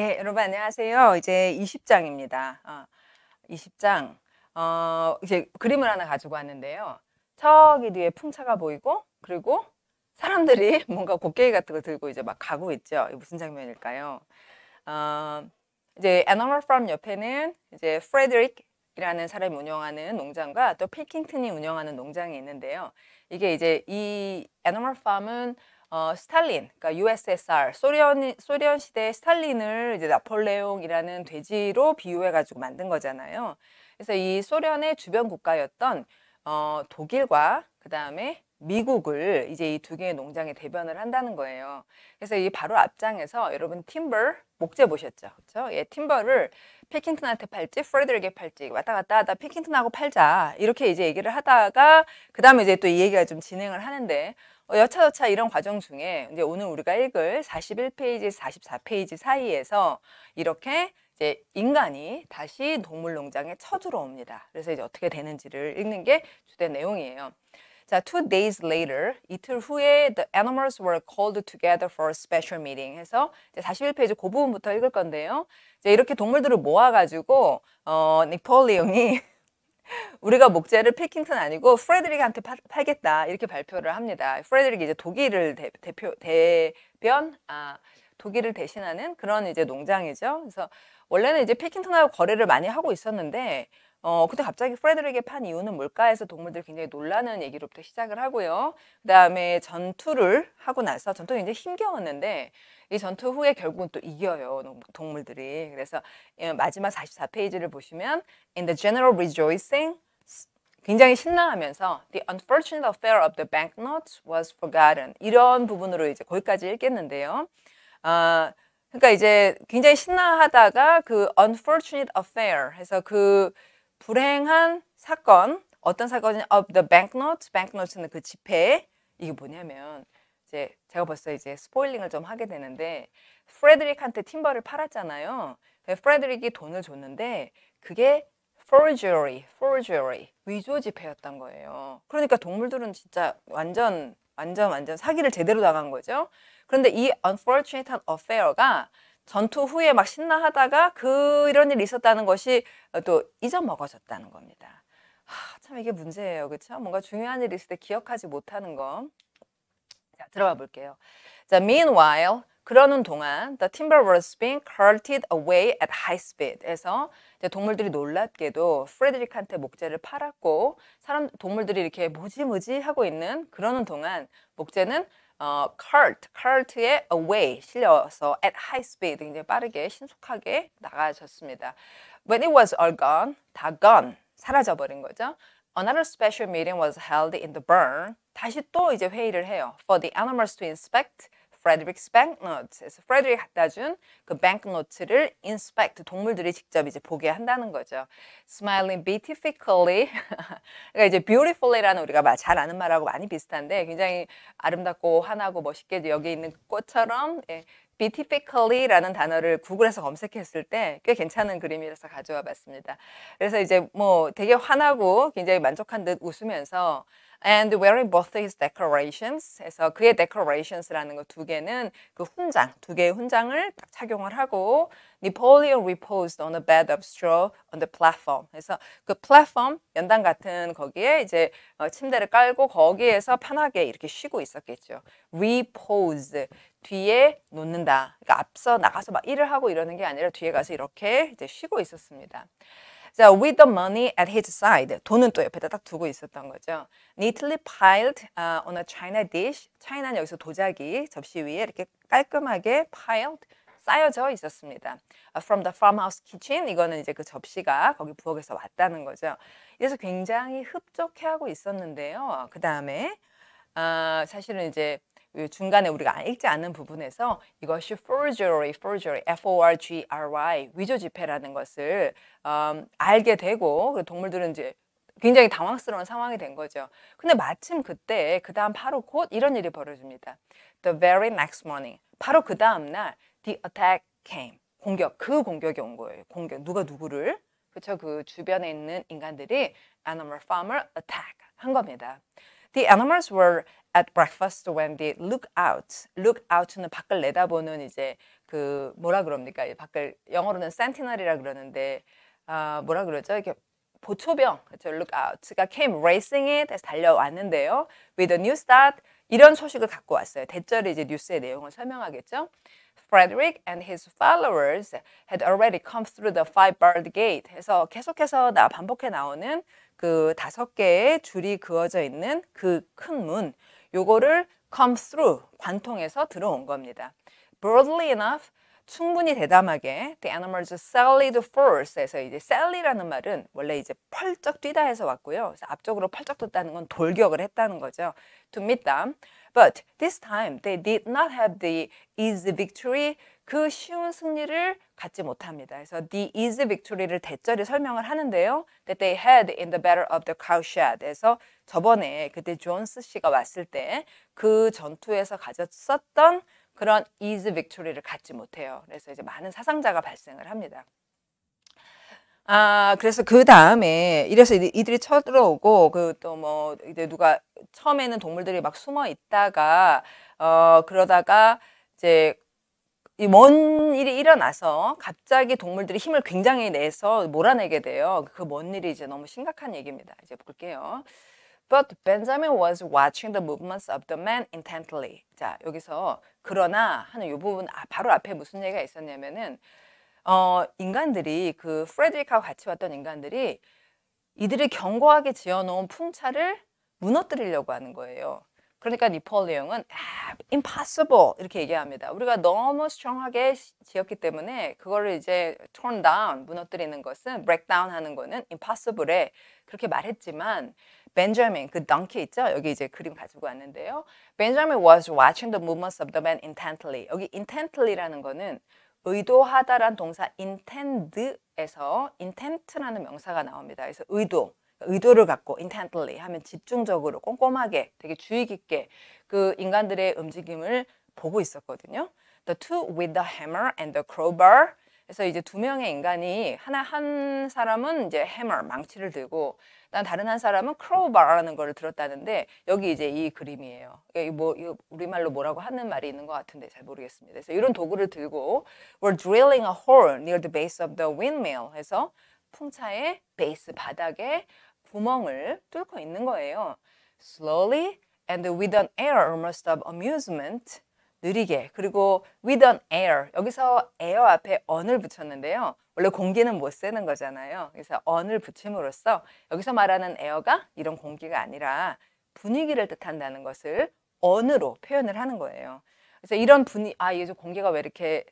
예, 여러분 안녕하세요. 이제 20장입니다. 어, 20장. 어, 이제 그림을 하나 가지고 왔는데요. 저기 뒤에 풍차가 보이고 그리고 사람들이 뭔가 곡괭이 같은 걸 들고 이제 막 가고 있죠. 이게 무슨 장면일까요? 어, 이제 애널 i m a l 옆에는 이제 프레드릭이라는 사람이 운영하는 농장과 또피킹튼이 운영하는 농장이 있는데요. 이게 이제 이 애널 i m a l 은 어, 스탈린, 그러니까 USSR, 소련, 소련 시대의 스탈린을 이제 나폴레옹이라는 돼지로 비유해가지고 만든 거잖아요. 그래서 이 소련의 주변 국가였던 어, 독일과 그 다음에 미국을 이제 이 두 개의 농장에 대변을 한다는 거예요. 그래서 이 바로 앞장에서 여러분 팀버 목재 보셨죠? 그렇죠? 예, 팀버를 피킨턴한테 팔지 프레드릭에 팔지 왔다 갔다 하다 피킨턴하고 팔자 이렇게 이제 얘기를 하다가 그 다음에 이제 또 이 얘기가 좀 진행을 하는데 어, 여차저차 이런 과정 중에 이제 오늘 우리가 읽을 41페이지, 44페이지 사이에서 이렇게 이제 인간이 다시 동물 농장에 쳐들어옵니다. 그래서 이제 어떻게 되는지를 읽는 게 주된 내용이에요. 자, two days later, 이틀 후에 the animals were called together for a special meeting 해서 이제 41페이지 그 부분부터 읽을 건데요. 이제 이렇게 동물들을 모아가지고 어, 니폴리옹이 우리가 목재를 패킹턴 아니고 프레드릭한테 파, 팔겠다 이렇게 발표를 합니다. 프레드릭이 이제 독일을 대, 표 대변 아 독일을 대신하는 그런 이제 농장이죠. 그래서 원래는 이제 패킹턴하고 거래를 많이 하고 있었는데 어, 근데 갑자기 프레드릭의 판 이유는 뭘까 해서 동물들 굉장히 놀라는 얘기로부터 시작을 하고요. 그 다음에 전투를 하고 나서 전투가 굉장히 힘겨웠는데 이 전투 후에 결국은 또 이겨요. 동물들이. 그래서 예, 마지막 44페이지를 보시면 In the general rejoicing 굉장히 신나하면서 The unfortunate affair of the banknotes was forgotten 이런 부분으로 이제 거기까지 읽겠는데요. 아, 그러니까 이제 굉장히 신나하다가 그 unfortunate affair 해서 그 불행한 사건 어떤 사건이 of the banknote, banknote는 그 지폐 이게 뭐냐면 이제 제가 벌써 이제 스포일링을 좀 하게 되는데 프레드릭한테 팀버를 팔았잖아요. 프레드릭이 돈을 줬는데 그게 forgery, forgery 위조 지폐였던 거예요. 그러니까 동물들은 진짜 완전 완전 완전 사기를 제대로 당한 거죠. 그런데 이 unfortunate한 affair가 전투 후에 막 신나하다가 그 이런 일이 있었다는 것이 또 잊어먹어졌다는 겁니다. 하, 참 이게 문제예요. 그렇죠? 뭔가 중요한 일이 있을 때 기억하지 못하는 거. 자, 들어가 볼게요. 자, meanwhile 그러는 동안 the timber was being carted away at high speed에서 동물들이 놀랍게도 프레드릭한테 목재를 팔았고 사람 동물들이 이렇게 무지무지 하고 있는 그러는 동안 목재는 어, cart, cart의 away 실려서 at high speed 굉장히 빠르게 신속하게 나가졌습니다. When it was all gone, 다 gone, 사라져버린 거죠. Another special meeting was held in the barn. 다시 또 이제 회의를 해요. For the animals to inspect, Frederick's banknotes. 그래서 Frederick 갖다 준그 banknote를 inspect 동물들이 직접 이제 보게 한다는 거죠. Smiling beatifically. 그러니까 이제 beautifully라는 우리가 잘 아는 말하고 많이 비슷한데 굉장히 아름답고 환하고 멋있게 여기 있는 꽃처럼 예, be typically라는 단어를 구글에서 검색했을 때 꽤 괜찮은 그림이라서 가져와 봤습니다. 그래서 이제 뭐 되게 화나고 굉장히 만족한 듯 웃으면서 and wearing both his decorations 해서 그의 decorations라는 거 두 개는 그 훈장, 두 개의 훈장을 딱 착용을 하고 Napoleon reposed on a bed of straw on the platform 해서 그 플랫폼, 연단 같은 거기에 이제 어 침대를 깔고 거기에서 편하게 이렇게 쉬고 있었겠죠. repose 뒤에 놓는다. 그러니까 앞서 나가서 막 일을 하고 이러는 게 아니라 뒤에 가서 이렇게 이제 쉬고 있었습니다. 자, with the money at his side. 돈은 또 옆에다 딱 두고 있었던 거죠. neatly piled uh, on a china dish. 차이나는 여기서 도자기 접시 위에 이렇게 깔끔하게 piled 쌓여져 있었습니다. Uh, from the farmhouse kitchen 이거는 이제 그 접시가 거기 부엌에서 왔다는 거죠. 그래서 굉장히 흡족해하고 있었는데요. 그 다음에 아, 사실은 이제 예, 중간에 우리가 읽지 않은 부분에서 이것이 forgery, forgery, F-O-R-G-R-Y 위조 지폐라는 것을 음, 알게 되고 그 동물들은 이제 굉장히 당황스러운 상황이 된 거죠. 근데 마침 그때 그 다음 바로 곧 이런 일이 벌어집니다. The very next morning, 바로 그 다음 날 the attack came. 공격, 그 공격이 온 거예요. 공격, 누가 누구를? 그렇죠그 주변에 있는 인간들이 animal farmer attack 한 겁니다. The animals were at breakfast when they look out. look out는 밖을 내다보는 이제 그 뭐라 그럽니까? 밖을 영어로는 sentinel이라 그러는데 아, 뭐라 그러죠? 이렇게 보초병, 그렇죠? look out가 came racing it 달려왔는데요. With a new start 이런 소식을 갖고 왔어요. 대절이 이제 뉴스의 내용을 설명하겠죠. Frederick and his followers had already come through the five-barred gate 해서 계속해서 나 반복해 나오는 그 다섯 개의 줄이 그어져 있는 그 큰 문, 요거를 come through 관통해서 들어온 겁니다. Broadly enough, 충분히 대담하게 The animals sallied forth에서 이제 sally라는 말은 원래 이제 펄쩍 뛰다 해서 왔고요. 그래서 앞쪽으로 펄쩍 떴다는 건 돌격을 했다는 거죠. To meet them. But this time they did not have the easy victory. 그 쉬운 승리를 갖지 못합니다. 그래서 the easy victory를 대절이 설명을 하는데요. That they had in the battle of the cowshed에서 저번에 그때 존스 씨가 왔을 때 그 전투에서 가졌었던 그런 이즈 빅토리를 갖지 못해요. 그래서 이제 많은 사상자가 발생을 합니다. 아, 그래서 그 다음에 이래서 이들이 쳐들어오고 그 또 뭐 이제 누가 처음에는 동물들이 막 숨어 있다가 어 그러다가 이제 이 먼 일이 일어나서 갑자기 동물들이 힘을 굉장히 내서 몰아내게 돼요. 그 먼 일이 이제 너무 심각한 얘기입니다. 이제 볼게요. But Benjamin was watching the movements of the man intently. 자, 여기서 그러나 하는 이 부분 아, 바로 앞에 무슨 얘기가 있었냐면은 어, 인간들이 그 프레드릭하고 같이 왔던 인간들이 이들이 견고하게 지어놓은 풍차를 무너뜨리려고 하는 거예요. 그러니까 니폴레옹은 아, impossible 이렇게 얘기합니다. 우리가 너무 strong하게 지었기 때문에 그거를 이제 torn down 무너뜨리는 것은 break down 하는 거는 impossible에 그렇게 말했지만 Benjamin 그 donkey 있죠? 여기 이제 그림 가지고 왔는데요. Benjamin was watching the movements of the man intently. 여기 intently라는 거는 의도하다란 동사 intend에서 intent라는 명사가 나옵니다. 그래서 의도, 의도를 갖고 intently 하면 집중적으로 꼼꼼하게 되게 주의 깊게 그 인간들의 움직임을 보고 있었거든요. The two with the hammer and the crowbar 그래서 이제 두 명의 인간이 하나 한 사람은 이제 해머 망치를 들고 난 다른 한 사람은 크로바라는 거를 들었다는데 여기 이제 이 그림이에요. 예, 이뭐 우리말로 뭐라고 하는 말이 있는 것 같은데 잘 모르겠습니다. 그래서 이런 도구를 들고 were drilling a hole near the base of the windmill 해서 풍차의 베이스 바닥에 구멍을 뚫고 있는 거예요. Slowly and with an air almost of amusement 느리게 그리고 with an air 여기서 air 앞에 on을 붙였는데요. 원래 공기는 못 쓰는 거잖아요. 그래서 on을 붙임으로써 여기서 말하는 air가 이런 공기가 아니라 분위기를 뜻한다는 것을 on으로 표현을 하는 거예요. 그래서 이런 분위 아 이게 공기가 왜 이렇게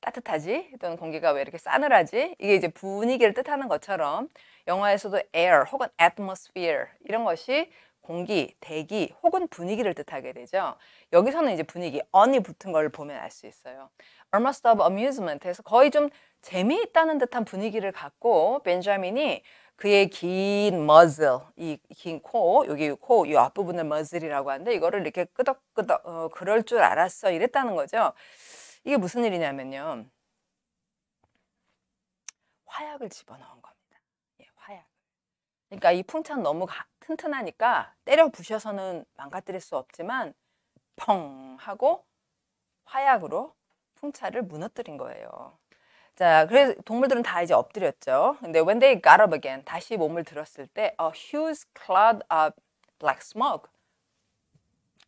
따뜻하지? 또는 공기가 왜 이렇게 싸늘하지? 이게 이제 분위기를 뜻하는 것처럼 영화에서도 air 혹은 atmosphere 이런 것이 공기, 대기 혹은 분위기를 뜻하게 되죠. 여기서는 이제 분위기, 언이 붙은 걸 보면 알 수 있어요. Almost of amusement에서 거의 좀 재미있다는 듯한 분위기를 갖고 벤자민이 그의 긴 머즐, 이긴 코, 여기 코, 이 앞부분을 머즐이라고 하는데 이거를 이렇게 끄덕끄덕, 어, 그럴 줄 알았어 이랬다는 거죠. 이게 무슨 일이냐면요. 화약을 집어넣은 겁니다. 그러니까 이 풍차는 너무 가, 튼튼하니까 때려 부셔서는 망가뜨릴 수 없지만 펑 하고 화약으로 풍차를 무너뜨린 거예요. 자, 그래서 동물들은 다 이제 엎드렸죠. 근데 when they got up again, 다시 몸을 들었을 때 a huge cloud of black smoke,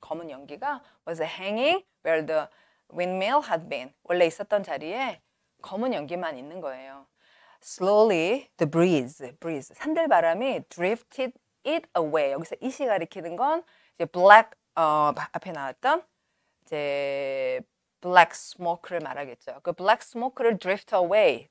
검은 연기가 was hanging where the windmill had been, 원래 있었던 자리에 검은 연기만 있는 거예요. slowly the breeze, breeze 산들바람이 drifted it away. 여기서 이시 가리키는 건 이제 black 어, 앞에 나왔던 이제 black smoke를 말하겠죠. 그 black smoke를 drift away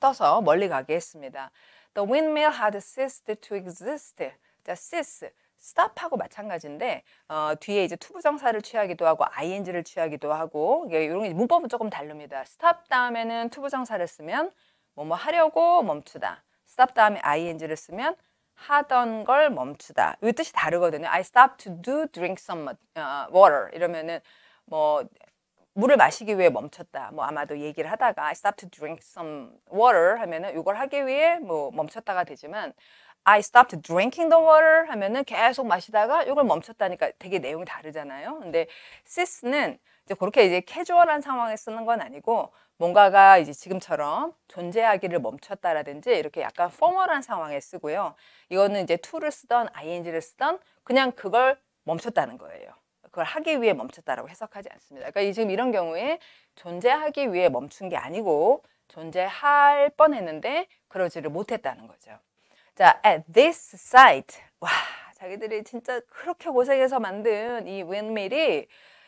떠서 멀리 가게 했습니다. The windmill had ceased to exist. 자, cease stop하고 마찬가지인데 어, 뒤에 이제 투부정사를 취하기도 하고 ing를 취하기도 하고 이런 문법은 조금 다릅니다. stop 다음에는 투부정사를 쓰면 뭐뭐 하려고 멈추다. stop 다음에 ing를 쓰면 하던 걸 멈추다. 이 뜻이 다르거든요. I stop to do drink some 어, water 이러면은 뭐 물을 마시기 위해 멈췄다. 뭐 아마도 얘기를 하다가 I stop to drink some water 하면은 이걸 하기 위해 뭐 멈췄다가 되지만 I stopped drinking the water 하면은 계속 마시다가 이걸 멈췄다니까 되게 내용이 다르잖아요. 근데 sis는 이제 그렇게 이제 캐주얼한 상황에 쓰는 건 아니고 뭔가가 이제 지금처럼 존재하기를 멈췄다라든지 이렇게 약간 포멀한 상황에 쓰고요. 이거는 이제 to를 쓰던 ing를 쓰던 그냥 그걸 멈췄다는 거예요. 그걸 하기 위해 멈췄다라고 해석하지 않습니다. 그러니까 지금 이런 경우에 존재하기 위해 멈춘 게 아니고 존재할 뻔했는데 그러지를 못했다는 거죠. 자, at this site. 와, 자기들이 진짜 그렇게 고생해서 만든 이 윈밀이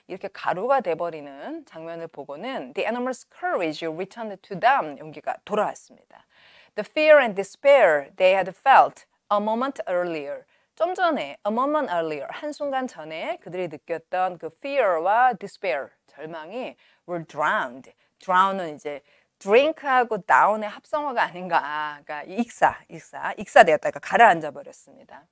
이렇게 가루가 돼버리는 장면을 보고는 The animal's courage returned to them. 용기가 돌아왔습니다. The fear and despair they had felt a moment earlier. 좀 전에, a moment earlier, 한순간 전에 그들이 느꼈던 그 fear와 despair, 절망이 were drowned. drown은 이제 drink하고 down의 합성어가 아닌가. 그러니까 익사, 익사, 익사되었다. 그러니까 가라앉아 버렸습니다.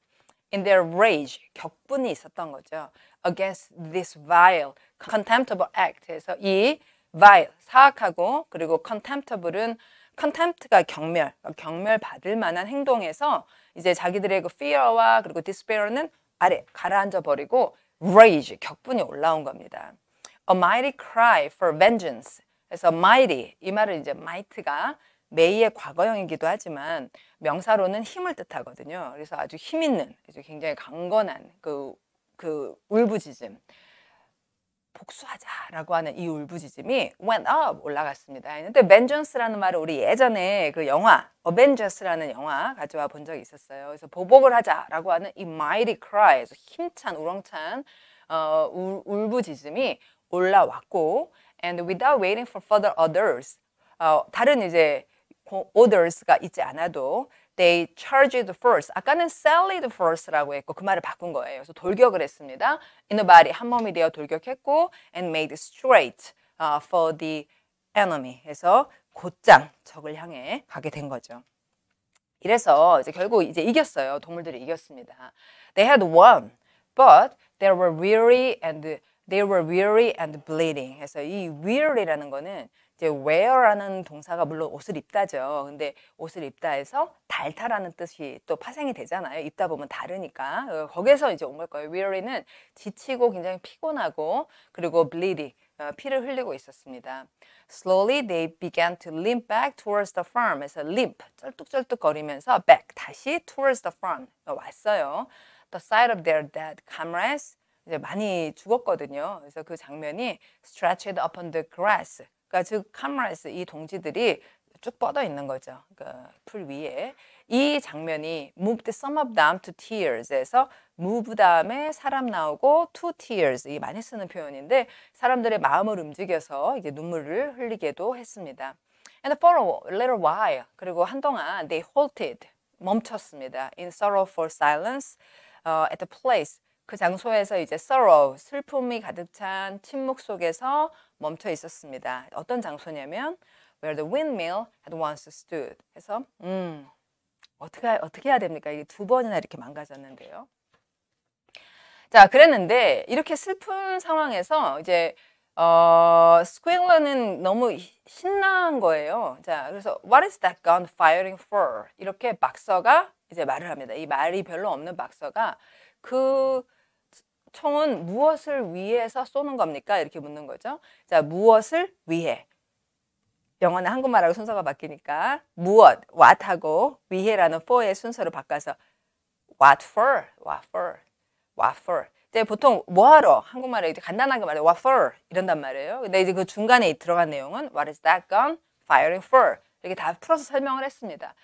In their rage, 격분이 있었던 거죠. Against this vile, contemptible act에서 이 vile, 사악하고 그리고 contemptible은 contempt가 경멸, 경멸받을 만한 행동에서 이제 자기들의 그 fear와 그리고 despair는 아래 가라앉아 버리고 rage, 격분이 올라온 겁니다. A mighty cry for vengeance. 그래서 mighty 이 말은 이제 might가 메이의 과거형이기도 하지만 명사로는 힘을 뜻하거든요. 그래서 아주 힘 있는, 아주 굉장히 강건한 그, 그 울부짖음. 복수하자라고 하는 이 울부짖음이 went up 올라갔습니다. 근데 vengeance라는 말을 우리 예전에 그 영화 Avengers라는 영화 가져와 본 적이 있었어요. 그래서 보복을 하자라고 하는 이 mighty cry, 힘찬 우렁찬 어, 울, 울부짖음이 올라왔고 and without waiting for further orders. 어, 다른 이제 orders가 있지 않아도 they charge it first. 아까는 sell it first라고 했고 그 말을 바꾼 거예요. 그래서 돌격을 했습니다. In a body 한 몸이 되어 돌격했고 and made straight uh, for the enemy. 해서 곧장 적을 향해 가게 된 거죠. 이래서 이제 결국 이제 이겼어요. 동물들이 이겼습니다. They had won, but they were weary and They were weary and bleeding. 그래서 이 weary라는 거는 이제 wear라는 동사가 물론 옷을 입다죠. 근데 옷을 입다해서달타라는 뜻이 또 파생이 되잖아요. 입다 보면 다르니까. 거기서 이제 온 걸 거예요. weary는 지치고 굉장히 피곤하고 그리고 bleeding. 피를 흘리고 있었습니다. Slowly they began to limp back towards the farm. 에서 limp, 쩔뚝쩔뚝 거리면서 back, 다시 towards the farm, 왔어요. The sight of their dead comrades 이제 많이 죽었거든요. 그래서 그 장면이 stretched upon the grass. 그러니까 즉 카메라스 이 동지들이 쭉 뻗어 있는 거죠. 그러니까 풀 위에 이 장면이 moved some of them to tears에서 move 다음에 사람 나오고 to tears 이 많이 쓰는 표현인데 사람들의 마음을 움직여서 이게 눈물을 흘리게도 했습니다. And for a little while 그리고 한동안 they halted 멈췄습니다. In sorrowful silence uh, at the place 그 장소에서 이제 sorrow, 슬픔이 가득 찬 침묵 속에서 멈춰 있었습니다. 어떤 장소냐면 where the windmill had once stood. 해서 음, 어떻게 어떻게 해야 됩니까? 이게 두 번이나 이렇게 망가졌는데요. 자, 그랬는데 이렇게 슬픈 상황에서 이제 어, 스퀘일러는 너무 신나한 거예요. 자, 그래서 what is that gun firing for? 이렇게 박서가 이제 말을 합니다. 이 말이 별로 없는 박서가그 총은 무엇을 위해서 쏘는 겁니까? 이렇게 묻는 거죠. 자, 무엇을 위해. 영어는 한국말하고 순서가 바뀌니까 무엇, what하고 위해라는 for의 순서로 바꿔서 what for, what for, what for. 이제 보통 뭐하러 한국말에 이제 간단하게 말해 what for 이런단 말이에요. 근데 이제 그 중간에 들어간 내용은 what is that gun firing for 이렇게 다 풀어서 설명을 했습니다.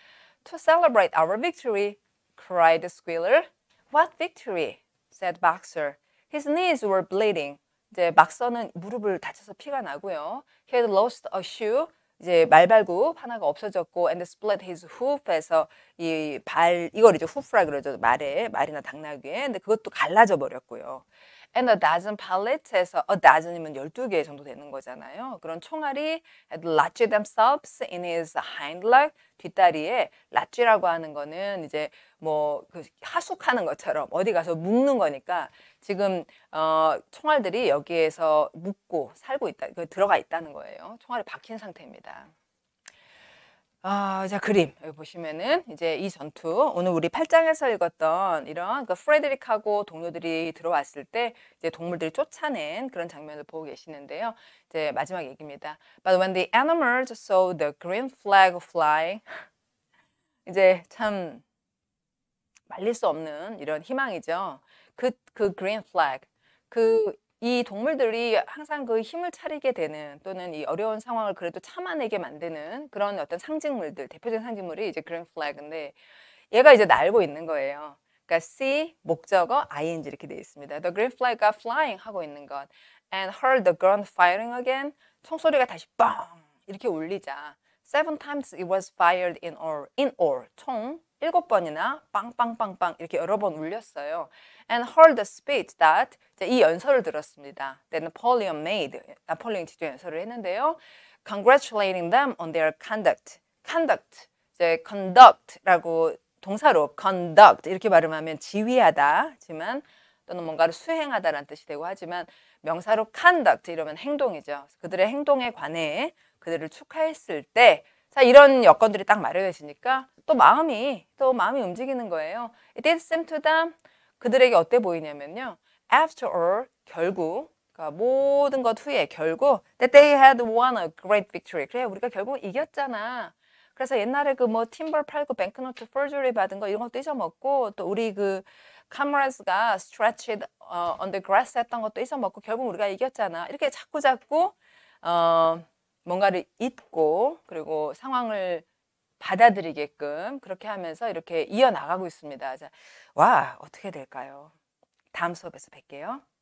To celebrate our victory, cried the squealer. What victory? said Boxer. His knees were bleeding. 이제 막서는 무릎을 다쳐서 피가 나고요. He had lost a shoe. 이제 말발굽 하나가 없어졌고 and split his hoof에서 이 발 이걸 이제 후프라 그러죠 말에 말이나 당나귀에 근데 그것도 갈라져 버렸고요. and a dozen pellets에서 a dozen이면 12개 정도 되는 거잖아요. 그런 총알이 had latched themselves in his hind leg 뒷다리에 latch라고 하는 거는 이제 뭐그 하숙하는 것처럼 어디 가서 묶는 거니까 지금 어 총알들이 여기에서 묶고 살고 있다. 그 들어가 있다는 거예요. 총알이 박힌 상태입니다. 아, 자, 그림. 여기 보시면은 이제 이 전투. 오늘 우리 8장에서 읽었던 이런 그 프레드릭하고 동료들이 들어왔을 때 이제 동물들이 쫓아낸 그런 장면을 보고 계시는데요. 이제 마지막 얘기입니다. But when the animals saw the green flag f l y 이제 참 말릴 수 없는 이런 희망이죠. 그, 그 green flag. 그이 동물들이 항상 그 힘을 차리게 되는 또는 이 어려운 상황을 그래도 참아내게 만드는 그런 어떤 상징물들, 대표적인 상징물이 이제 그린 플래그인데 얘가 이제 날고 있는 거예요. 그러니까 C 목적어 ing 이렇게 돼 있습니다. The green flag가 flying 하고 있는 것. And heard the gun firing again. 총소리가 다시 뻥 이렇게 울리자. Seven times it was fired in all. In all 총 일곱 번이나 빵빵빵빵 이렇게 여러 번 울렸어요. And heard the speech that 이 연설을 들었습니다. That Napoleon made 나폴레옹 지도 연설을 했는데요. Congratulating them on their conduct. Conduct 이제 conduct라고 동사로 conduct 이렇게 발음하면 지휘하다지만 또는 뭔가를 수행하다라는 뜻이 되고 하지만 명사로 conduct 이러면 행동이죠. 그들의 행동에 관해 그들을 축하했을 때자 이런 여건들이 딱 마련해지니까 또 마음이 또 마음이 움직이는 거예요. It did seem to them 그들에게 어때 보이냐면요. After all 결국 그러니까 모든 것 후에 결국 that they had won a great victory. 그래 우리가 결국 이겼잖아. 그래서 옛날에 그 뭐 팀벌 팔고 뱅크노트 퍼주리 받은 거 이런 것도 잊어먹고또 우리 그카메라스가 스트레치 어, on the grass 했던 것도 잊어먹고 결국 우리가 이겼잖아. 이렇게 자꾸 자꾸 어 뭔가를 잊고 그리고 상황을 받아들이게끔 그렇게 하면서 이렇게 이어나가고 있습니다. 자, 와, 어떻게 될까요? 다음 수업에서 뵐게요.